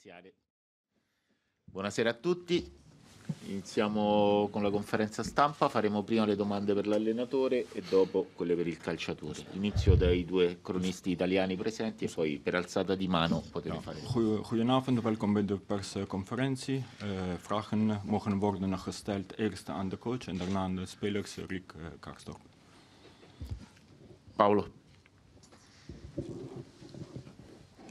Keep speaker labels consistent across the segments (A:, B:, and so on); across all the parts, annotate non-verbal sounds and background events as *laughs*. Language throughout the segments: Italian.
A: Iniziare. Buonasera a
B: tutti, iniziamo con la conferenza stampa, faremo prima le domande per l'allenatore e dopo quelle per il calciatore. Inizio dai due cronisti italiani presenti e poi per alzata di mano potete ja, fare. Goedenavond, welkom bij de persconferentie. Uh, vragen mogen worden gesteld eerst aan de coach en daarna aan de spelers Rick uh,
C: Paolo.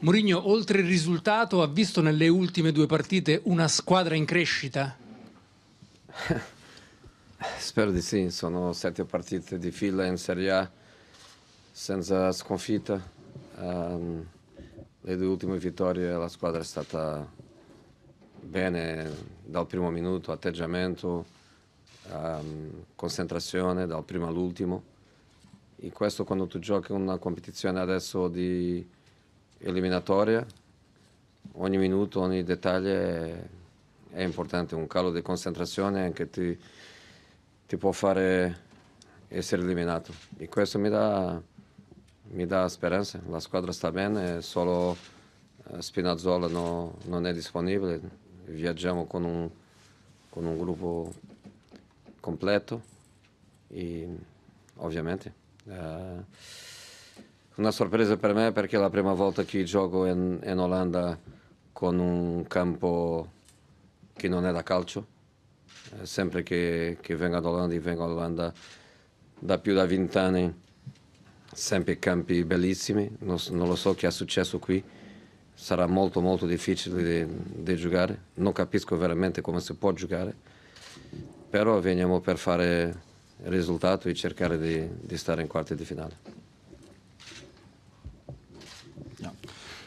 C: Mourinho, oltre il risultato, ha visto nelle ultime due partite una squadra in
D: crescita? *laughs* Spero di sì, sono sette partite di fila in Serie A senza sconfitta. Um, le due ultime vittorie la squadra è stata bene dal primo minuto, atteggiamento, um, concentrazione dal primo all'ultimo. E questo quando tu giochi una competizione adesso di eliminatoria, ogni minuto, ogni dettaglio è, è, importante, un calo di concentrazione anche ti, ti può fare essere eliminato e questo mi dà, mi dà speranza, la squadra sta bene, solo eh, Spinazzola no, non è disponibile, viaggiamo con un, con un gruppo completo e ovviamente... Uh, una sorpresa per me perché è la prima volta che gioco in, in Olanda con un campo che non è da calcio. Eh, sempre che, che vengo ad Olanda e vengo ad Olanda da più di vent'anni, sempre campi bellissimi, non, non, lo so che è successo qui, sarà molto molto difficile di giocare, non capisco veramente come si può giocare, però veniamo per fare risultato e cercare di, di stare in quarti di finale.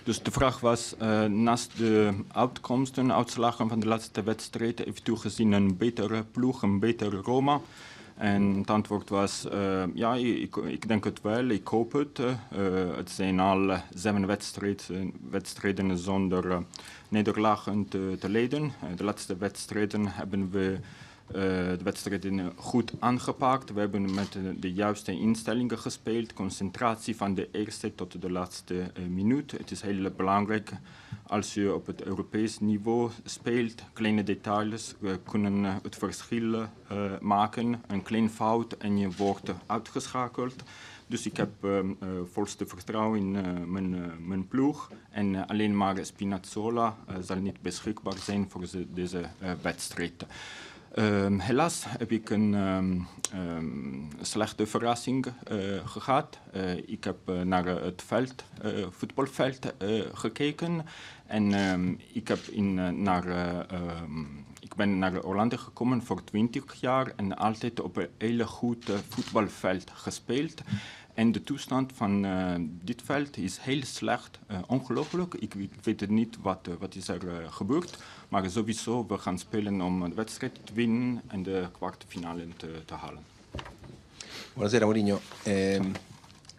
B: Dus de vraag was, eh, naast de uitkomsten, uitslagen van de laatste wedstrijd, heeft u gezien een betere ploeg, een betere Roma? En het antwoord was, eh, ja, ik, denk het wel, ik hoop het. Eh. het zijn al zeven wedstrijden, wedstrijden zonder nederlagen te, te leden. de laatste wedstrijden hebben we eh, de wedstrijden eh, goed aangepakt. We hebben met eh, de juiste instellingen gespeeld. Concentratie van de eerste tot de laatste minuut. Het is heel belangrijk als je op het Europees niveau speelt. Kleine details kunnen het verschil maken. Een klein fout en je wordt uitgeschakeld. Dus ik heb uh, volste vertrouwen in mijn, mijn, ploeg. En alleen maar Spinazzola zal niet beschikbaar zijn voor deze wedstrijd. Ehm, helaas heb ik een ehm, ehm, slechte verrassing eh, gehad. Eh, ik heb eh, naar het veld, voetbalveld gekeken en ik, heb in, naar, ik ben naar Orlando gekomen voor 20 jaar en altijd op een hele goed voetbalveld gespeeld. En de toestand van eh, dit veld is heel slecht, uh, ongelooflijk. Ik, ik, weet niet wat, eh, wat is er gebeurd. Maar sowieso, we gaan spelen om de wedstrijd te winnen en de kwartfinale te, te halen.
C: Buonasera Mourinho. Ehm,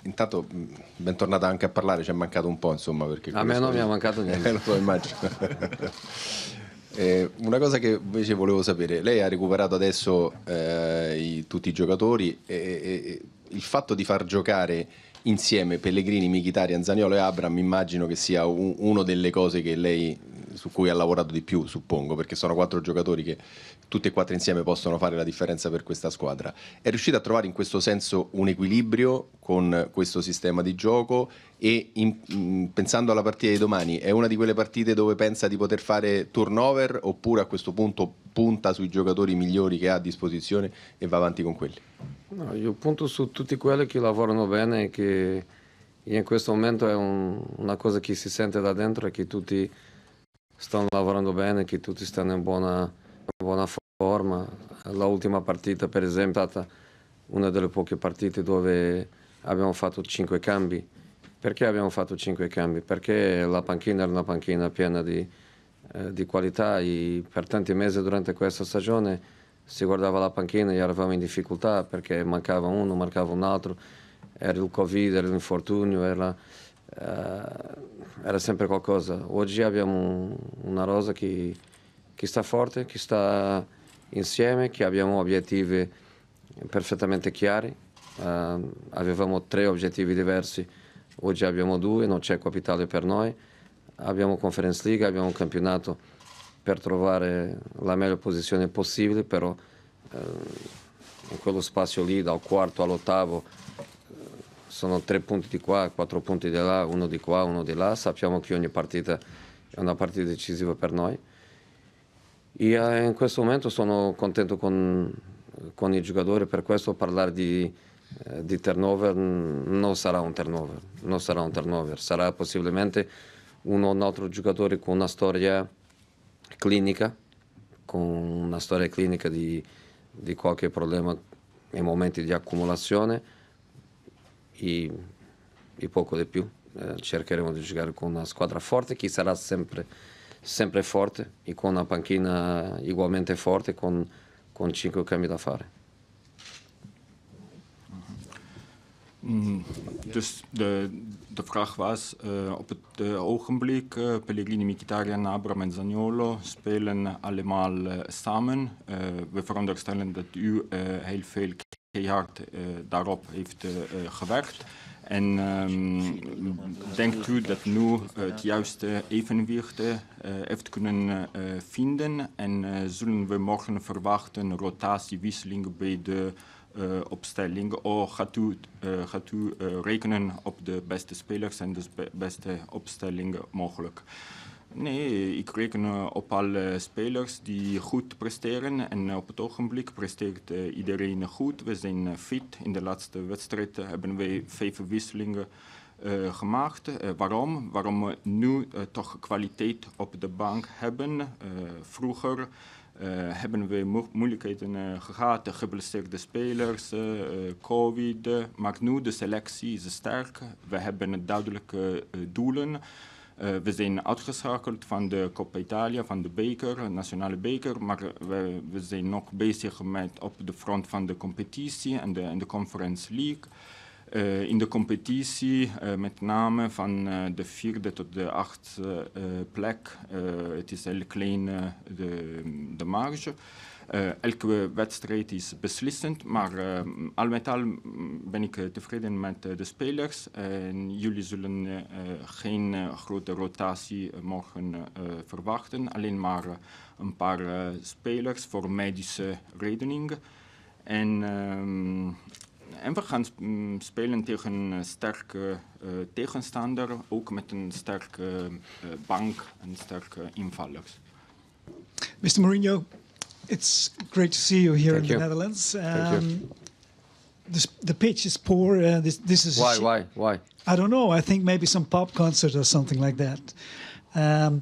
C: intanto mm, bentornata anche a parlare, ci è mancato un po' insomma perché... A me non mi è mancato *laughs* niente.
D: immagino. *laughs*
C: Eh, una cosa che invece volevo sapere, lei ha recuperato adesso eh, i, tutti i giocatori e, e, il fatto di far giocare insieme Pellegrini, Michitari, Anzaniolo e Abram immagino che sia un, una delle cose che lei su cui ha lavorato di più, suppongo, perché sono quattro giocatori che tutti e quattro insieme possono fare la differenza per questa squadra. È riuscito a trovare in questo senso un equilibrio con questo sistema di gioco e in, mm, pensando alla partita di domani, è una di quelle partite dove pensa di poter fare turnover oppure a questo punto punta sui giocatori migliori che ha a disposizione e va avanti con quelli?
D: No, io punto su tutti quelli che lavorano bene e che in questo momento è un, una cosa che si sente da dentro e che tutti stanno lavorando bene, che tutti stanno in buona, in buona forma. L'ultima partita, per esempio, è stata una delle poche partite dove abbiamo fatto cinque cambi. Perché abbiamo fatto cinque cambi? Perché la panchina era una panchina piena di, eh, di qualità e per tanti mesi durante questa stagione si guardava la panchina e eravamo in difficoltà perché mancava uno, mancava un altro, era il Covid, era l'infortunio, era eh, era sempre qualcosa. Oggi abbiamo una rosa che, che sta forte, che sta insieme, che abbiamo obiettivi perfettamente chiari. Uh, avevamo tre obiettivi diversi, oggi abbiamo due, non c'è capitale per noi. Abbiamo Conference League, abbiamo un campionato per trovare la meglio posizione possibile, però uh, in quello spazio lì, dal quarto all'ottavo, sono tre punti di qua, quattro punti di là, uno di qua, uno di là. Sappiamo che ogni partita è una partita decisiva per noi. E eh, in questo momento sono contento con, con i giocatori, per questo parlare di, eh, di, turnover non sarà un turnover, non sarà un turnover, sarà possibilmente uno o un altro giocatore con una storia clinica, con una storia clinica di, di qualche problema nei momenti di accumulazione e, e poco di più. Eh, cercheremo di giocare con una squadra forte che sarà sempre, sempre forte e con una panchina ugualmente forte con, con 5 cambi da fare.
B: Mm, dus de, de vraag was, uh, op het uh, ogenblik, uh, Pellegrini, Mkhitaryan, Abram en Zaniolo spelen allemaal samen. we veronderstellen dat u heel veel keihard uh, daarop heeft eh, eh, gewerkt. En ehm, denkt u dat nu het juiste evenwicht heeft kunnen vinden? En zullen we morgen verwachten rotatiewisseling bij de opstelling? Of gaat u, gaat u rekenen op de beste spelers en de beste opstelling mogelijk? Nee, ik reken eh, op alle spelers die goed presteren. En eh, op het ogenblik presteert eh, iedereen goed. We zijn fit. In de laatste wedstrijd hebben we vijf wisselingen gemaakt. waarom? Waarom we nu toch kwaliteit op de bank hebben. vroeger hebben we moeilijkheden gehad, geblesseerde spelers, COVID. Maar nu de selectie is sterk. We hebben duidelijke doelen. Eh, we zijn uitgeschakeld van de Coppa Italia, van de beker, nationale beker, maar eh, we, we, zijn nog bezig met op de front van de competitie en de, de Conference League. Eh, in de competitie, met name van de vierde tot de achtste plek. het is heel klein, de, de marge. Eh, elke wedstrijd is beslissend, maar eh, al met al mm, ben ik eh, tevreden met de spelers. En jullie zullen geen grote rotatie mogen verwachten, alleen maar een paar spelers voor medische redening. En, ehm, en we gaan mm, spelen tegen een sterke tegenstander, ook met een sterke bank en sterke invallers.
A: Mr. Mourinho, It's great to see you here Thank in you. the Netherlands. Um, this, the pitch is poor. Uh, this, this is why,
D: why, why?
A: I don't know. I think maybe some pop concert or something like that. Um,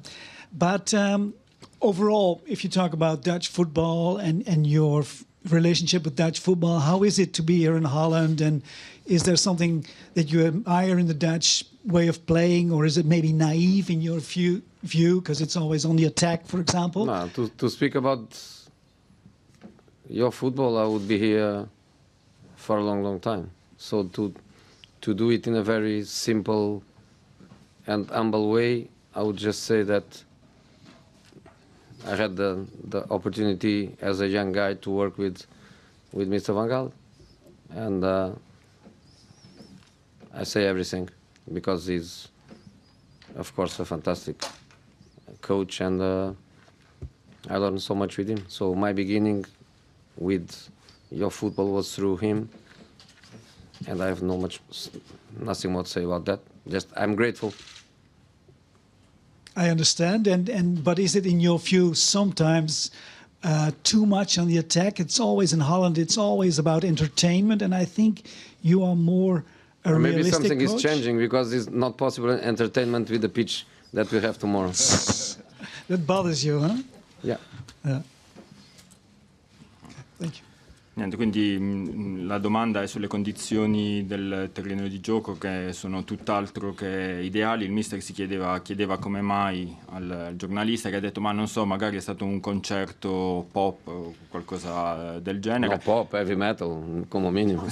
A: but um, overall, if you talk about Dutch football and and your relationship with Dutch football, how is it to be here in Holland? And is there something that you admire in the Dutch way of playing, or is it maybe naive in your view? View because it's always on the attack, for example.
D: No, to to speak about your footballer would be here for a long, long time. So to to do it in a very simple and humble way, I would just say that I had the, the opportunity as a young guy to work with with Mr. Van Gaal, and uh, I say everything because he's, of course, a fantastic coach, and uh, I learned so much with him. So my beginning with your football was through him, and I have no much, nothing more to say about that. Just I'm grateful.
A: I understand, and and but is it in your view sometimes? Uh, too much on the attack. It's always in Holland. It's always about entertainment, and I think you are more a or maybe something coach. is
D: changing because it's not possible entertainment with the pitch that we have tomorrow. *laughs*
A: that bothers you, huh? Yeah. Yeah. Thank you.
B: Niente, quindi mm, mm, la domanda è sulle condizioni del terreno di gioco che sono tutt'altro che ideali. Il mister si chiedeva, chiedeva come mai al, giornalista che ha detto ma non so, magari è stato un concerto pop o qualcosa eh, del genere. No, pop, heavy metal, come minimo. *laughs*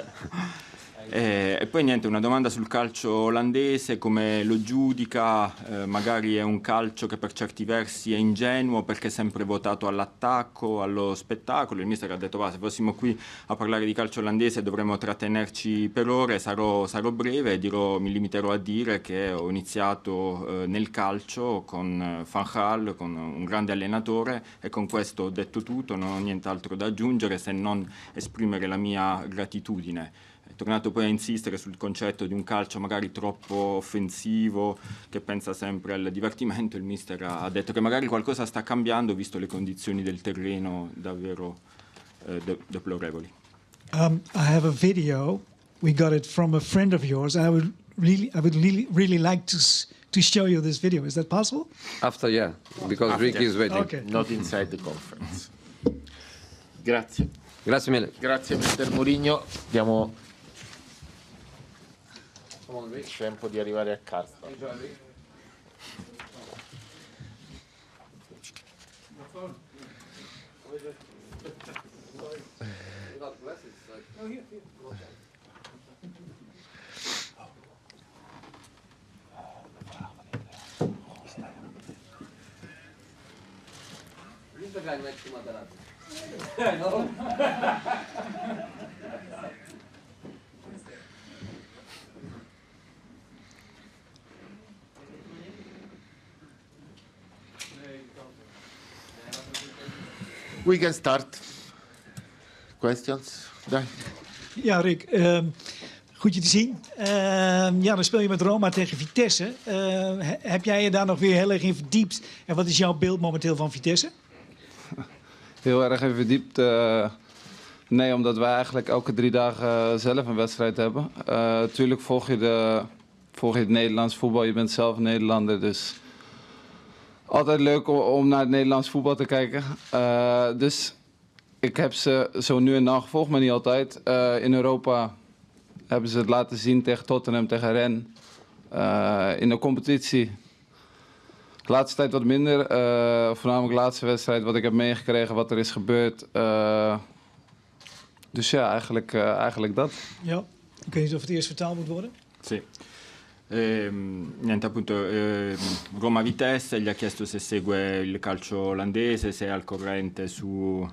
B: *laughs* Eh, e poi niente, una domanda sul calcio olandese, come lo giudica, eh, magari è un calcio che per certi versi è ingenuo perché è sempre votato all'attacco, allo spettacolo, il mister ha detto va se fossimo qui a parlare di calcio olandese dovremmo trattenerci per ore, sarò, sarò breve e dirò, mi limiterò a dire che ho iniziato eh, nel calcio con eh, Van Gaal, con un grande allenatore e con questo ho detto tutto, non ho nient'altro da aggiungere se non esprimere la mia gratitudine è tornato poi a insistere sul concetto di un calcio magari troppo offensivo, che pensa sempre al divertimento, il mister ha, detto che magari qualcosa sta cambiando visto le condizioni del terreno davvero eh, de deplorevoli.
A: Um, I have a video, we got it from a friend of yours, I would really, I would really, really like to, to show you this video, is that possible?
D: After, yeah, because After. Ricky is waiting. Okay. Not inside the conference. Grazie. Grazie mille. Grazie mister Mourinho. Diamo
B: il tempo di arrivare a casa.
D: Yüz de kaynak kumadan abi.
B: We can start. Questions?
A: Ja, Rick. Ehm, goed je te zien. Ehm, ja, dan speel je met Roma tegen Vitesse. Ehm, heb jij je daar nog weer heel erg in verdiept? En wat is jouw beeld momenteel van Vitesse?
E: *laughs* Heel erg in verdiept. Eh, nee, omdat wij eigenlijk elke drie dagen zelf een wedstrijd hebben. Eh, tuurlijk volg je, de, volg je het Nederlands voetbal. Je bent zelf Nederlander, dus altijd leuk om, naar het Nederlands voetbal te kijken. Eh, dus ik heb ze zo nu en dan gevolgd, maar niet altijd. Eh, in Europa hebben ze het laten zien tegen Tottenham, tegen Ren. Eh, in de competitie de laatste tijd wat minder. Uh, voornamelijk de laatste wedstrijd wat ik heb meegekregen, wat er is gebeurd. dus ja, eigenlijk, eigenlijk dat.
A: Ja, ik weet niet of het eerst vertaald moet worden.
E: Zie. E, ehm, niente,
B: appunto, eh, Roma-Vitesse gli ha chiesto se segue il calcio olandese, se è al corrente sulle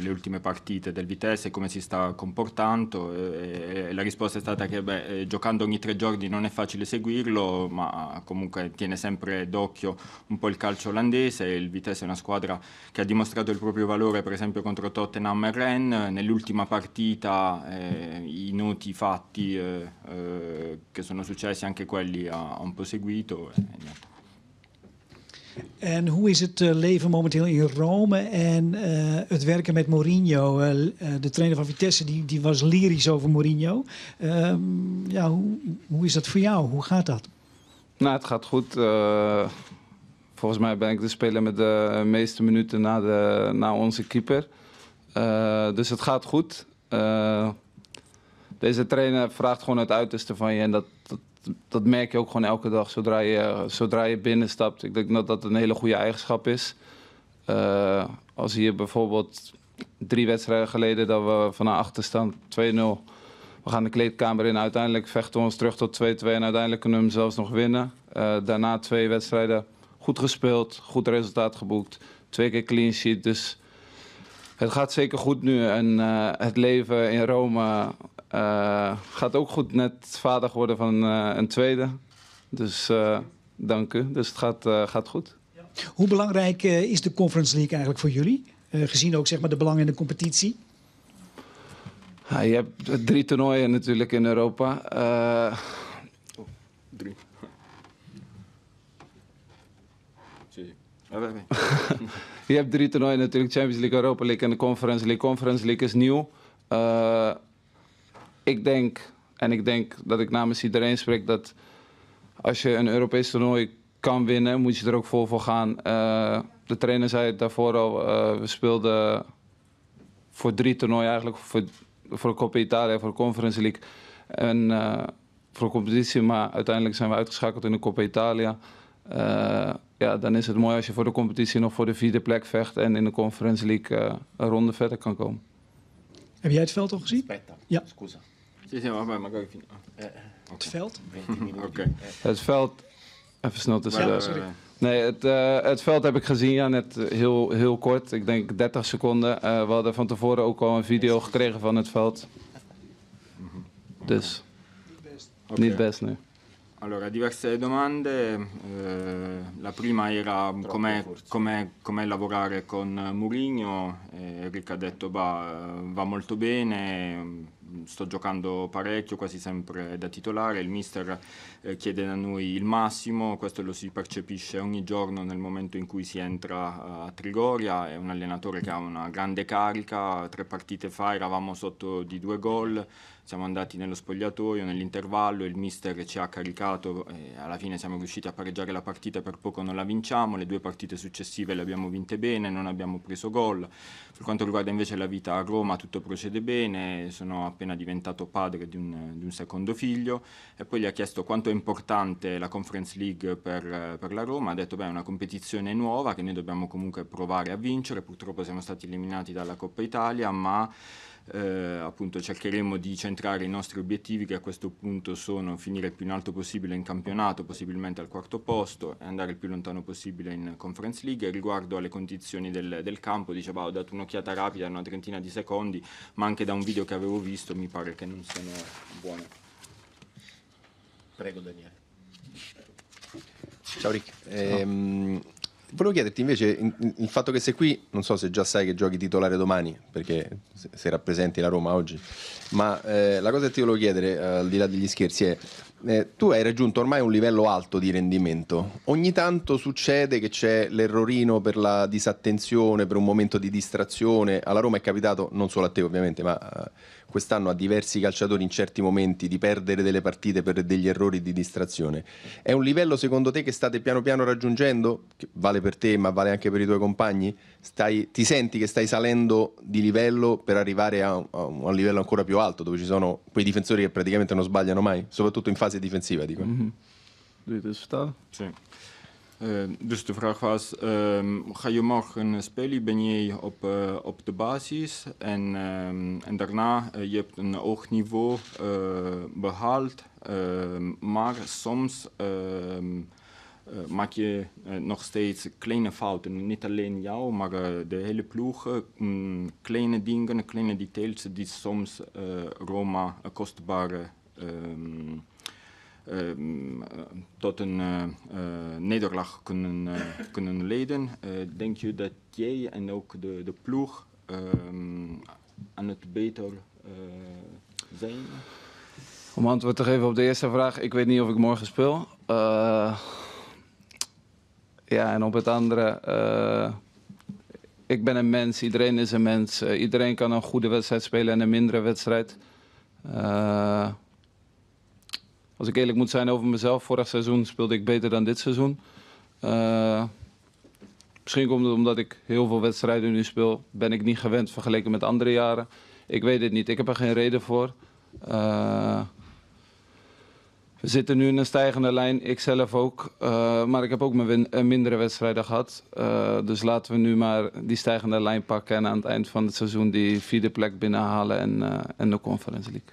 B: eh, ultime partite del Vitesse, come si sta comportando. E, eh, e la risposta è stata che beh, eh, giocando ogni tre giorni non è facile seguirlo, ma comunque tiene sempre d'occhio un po' il calcio olandese. Il Vitesse è una squadra che ha dimostrato il proprio valore, per esempio, contro Tottenham e Rennes. Nell'ultima partita eh, i noti fatti eh, che sono successi anche quelli ha seguito.
A: E en hoe is het eh, leven momenteel in Rome en eh, het werken met Mourinho? Eh, de trainer van Vitesse die, die was lyrisch over Mourinho. Ehm, ja, hoe, hoe is dat voor jou? Hoe gaat dat? Nou,
E: het gaat goed. volgens mij ben ik de speler met de meeste minuten na, de, na onze keeper. dus het gaat goed. deze trainer vraagt gewoon het uiterste van je en dat dat merk je ook gewoon elke dag zodra je, zodra je binnenstapt. Ik denk dat dat een hele goede eigenschap is. Eh, als hier bijvoorbeeld drie wedstrijden geleden dat we van een achterstand 2-0. We gaan de kleedkamer in. Uiteindelijk vechten we ons terug tot 2-2 en uiteindelijk kunnen we hem zelfs nog winnen. Eh, daarna twee wedstrijden goed gespeeld, goed resultaat geboekt. Twee keer clean sheet. Dus het gaat zeker goed nu. En eh, het leven in Rome eh, gaat ook goed net vader geworden van eh, een tweede. Dus eh, dank u. Dus het gaat, gaat goed.
A: Hoe belangrijk is de Conference League eigenlijk voor jullie? gezien ook zeg maar, de belang in de competitie?
E: je hebt drie toernooien natuurlijk in Europa. Uh... Oh, drie. Ah, *laughs* je hebt drie toernooien natuurlijk, Champions League, Europa League en de Conference League. Conference League is nieuw ik denk, en ik denk dat ik namens iedereen spreek, dat als je een Europees toernooi kan winnen, moet je er ook vol voor gaan. Eh, de trainer zei het daarvoor al, eh, we speelden voor drie toernooien eigenlijk, voor, voor de Coppa Italia, voor de Conference League en eh, voor de competitie. Maar uiteindelijk zijn we uitgeschakeld in de Coppa Italia. ja, dan is het mooi als je voor de competitie nog voor de vierde plek vecht en in de Conference League een ronde verder kan komen.
A: Heb jij het veld al gezien? Ja. Scusa.
B: Het ah, eh, eh. Het veld?
E: Oké. Eh, het veld. Even snel tussen. nee, het, het veld heb ik gezien, ja, net heel, heel kort. Ik denk 30 seconden. we hadden van tevoren ook al een video gekregen van het veld. Mhm. Dus. Niet best, nee.
B: Allora, diverse domande. Eh, la prima era com'è, com'è, com'è lavorare con Mourinho. Eh, Enrico ha detto va, va molto bene. sto giocando parecchio, quasi sempre da titolare, il mister eh, chiede da noi il massimo, questo lo si percepisce ogni giorno nel momento in cui si entra a Trigoria, è un allenatore che ha una grande carica, tre partite fa eravamo sotto di due gol, siamo andati nello spogliatoio, nell'intervallo, il mister ci ha caricato e eh, alla fine siamo riusciti a pareggiare la partita, per poco non la vinciamo, le due partite successive le abbiamo vinte bene, non abbiamo preso gol. Per quanto riguarda invece la vita a Roma tutto procede bene, sono appena diventato padre di un, di un secondo figlio e poi gli ha chiesto quanto è importante la Conference League per, per la Roma, ha detto beh è una competizione nuova che noi dobbiamo comunque provare a vincere, purtroppo siamo stati eliminati dalla Coppa Italia, ma eh, appunto cercheremo di centrare i nostri obiettivi che a questo punto sono finire il più in alto possibile in campionato, possibilmente al quarto posto e andare il più lontano possibile in Conference League. Riguardo alle condizioni del, del campo, diceva ho dato un'occhiata rapida, una trentina di secondi, ma anche da un video che avevo visto mi pare che non siano buone. Prego Daniele.
C: Ciao Rick. Ciao. Ehm, Volevo chiederti invece il fatto che sei qui, non so se già sai che giochi titolare domani, perché se rappresenti la Roma oggi, ma eh, la cosa che ti volevo chiedere, eh, al di là degli scherzi, è eh, tu hai raggiunto ormai un livello alto di rendimento. Ogni tanto succede che c'è l'errorino per la disattenzione, per un momento di distrazione. Alla Roma è capitato, non solo a te ovviamente, ma eh, quest'anno a diversi calciatori in certi momenti di perdere delle partite per degli errori di distrazione. È un livello secondo te che state piano piano raggiungendo? Che vale per te ma vale anche per i tuoi compagni? Stai, ti senti che stai salendo di livello per arrivare a, a un livello ancora più alto dove ci sono quei difensori che praticamente non sbagliano mai, soprattutto in fase difensiva? Dico.
E: Mm-hmm.
B: Sì. Eh, dus de vraag was, ehm, ga je morgen spelen? Ben je op, eh, op de basis? En, ehm, en daarna, uh, je hebt een hoog niveau behaald, ehm, maar soms maak je nog steeds kleine fouten. Niet alleen jou, maar de hele ploeg. kleine dingen, kleine details die soms Roma kostbare Ehm, eh, tot een eh, eh, nederlaag kunnen, *laughs* kunnen leiden. denk je dat jij en ook de, de ploeg ehm, aan het beter zijn?
E: Om antwoord te geven op de eerste vraag, ik weet niet of ik morgen speel. ja, en op het andere, ik ben een mens, iedereen is een mens. iedereen kan een goede wedstrijd spelen en een mindere wedstrijd als ik eerlijk moet zijn over mezelf, vorig seizoen speelde ik beter dan dit seizoen. Eh, misschien komt het omdat ik heel veel wedstrijden nu speel, ben ik niet gewend vergeleken met andere jaren. Ik weet het niet, ik heb er geen reden voor. Eh, we zitten nu in een stijgende lijn, ik zelf ook. Eh, maar ik heb ook mijn mindere wedstrijden gehad. dus laten we nu maar die stijgende lijn pakken en aan het eind van het seizoen die vierde plek binnenhalen en, uh, en de Conference League.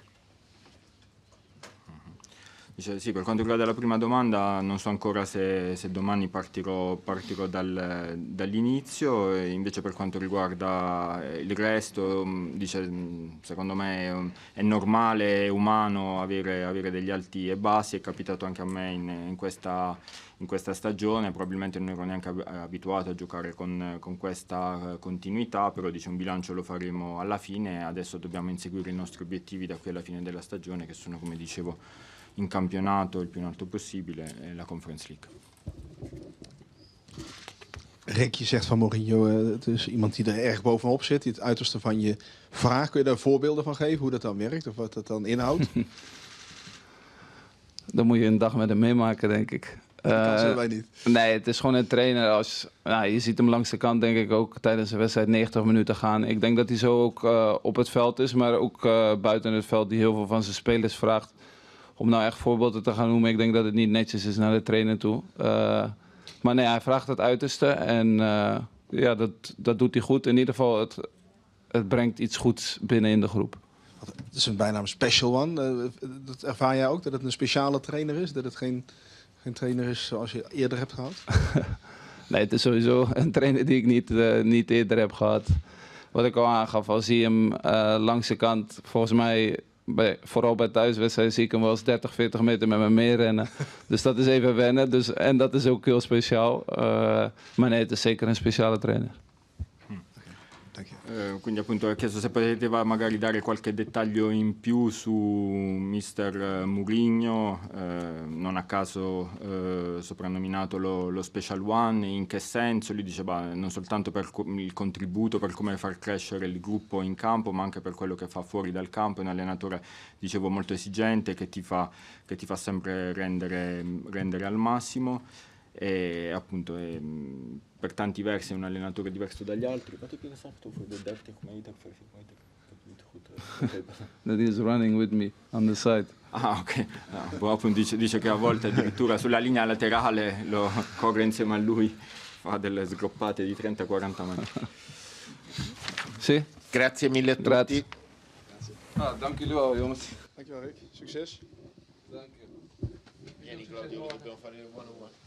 B: Dice, sì, per quanto riguarda la prima domanda, non so ancora se, se domani partirò, partirò dal, dall'inizio, invece per quanto riguarda il resto, mm, dice, mm, secondo me mm, è normale, è umano avere, avere, degli alti e bassi, è capitato anche a me in, in, questa, in questa, stagione, probabilmente non ero neanche abituato a giocare con, con, questa eh, continuità, però dice, un bilancio lo faremo alla fine, adesso dobbiamo inseguire i nostri obiettivi da qui alla fine della stagione, che sono, come dicevo, in campionato het più in alto possibile eh, la Conference League.
C: Rick, je zegt van Mourinho, eh, het is iemand die er erg bovenop zit, die het uiterste van je vraag. Kun je daar voorbeelden van geven, hoe dat dan werkt of wat dat dan
E: inhoudt? *laughs* dan moet je een dag met hem meemaken, denk ik. Dat uh, zullen wij niet. Nee, het is gewoon een trainer. Als, nou, je ziet hem langs de kant, denk ik, ook tijdens een wedstrijd 90 minuten gaan. Ik denk dat hij zo ook eh, op het veld is, maar ook buiten het veld, die heel veel van zijn spelers vraagt om nou echt voorbeelden te gaan noemen, ik denk dat het niet netjes is naar de trainer toe. Eh, maar nee, hij vraagt het uiterste en eh, ja, dat, dat doet hij goed. In ieder geval, het, het brengt iets goeds binnen in de groep. Het is een bijnaam special one. Eh, dat ervaar jij ook, dat het een speciale trainer is? Dat het geen, geen trainer is zoals je eerder hebt gehad? *laughs* nee, het is sowieso een trainer die ik niet, niet eerder heb gehad. Wat ik al aangaf, al zie je hem uh, langs de kant. Volgens mij vooral bij thuiswedstrijden zie ik hem wel eens 30, 40 meter met me mee rennen. *laughs* dus dat is even wennen. Dus, en dat is ook heel speciaal. Uh, maar nee, het is zeker een speciale trainer.
B: Eh, quindi appunto ho chiesto se poteva magari dare qualche dettaglio in più su mister eh, Murigno, eh, non a caso eh, soprannominato lo, lo, Special One, in che senso? Lui diceva eh, non soltanto per co- il contributo, per come far crescere il gruppo in campo, ma anche per quello che fa fuori dal campo, è un allenatore, dicevo, molto esigente che ti fa, che ti fa sempre rendere, rendere al massimo e appunto è, mm, per tanti versi è un allenatore diverso dagli altri. Wat heb je gezegd over de 30 meter, 40 meter?
E: Eh, *laughs* That is running with me on the side. Ah, ok. No, ah, Boapun dice, dice, che a volte
B: addirittura sulla linea laterale lo corre insieme a lui, fa delle sgroppate di 30-40 metri. *laughs* Sì. Grazie mille a tutti. Grazie.
E: Ah, dankjewel jongens. Dankjewel Rick, succes. Dank je. Vieni Claudio, dobbiamo fare one on one.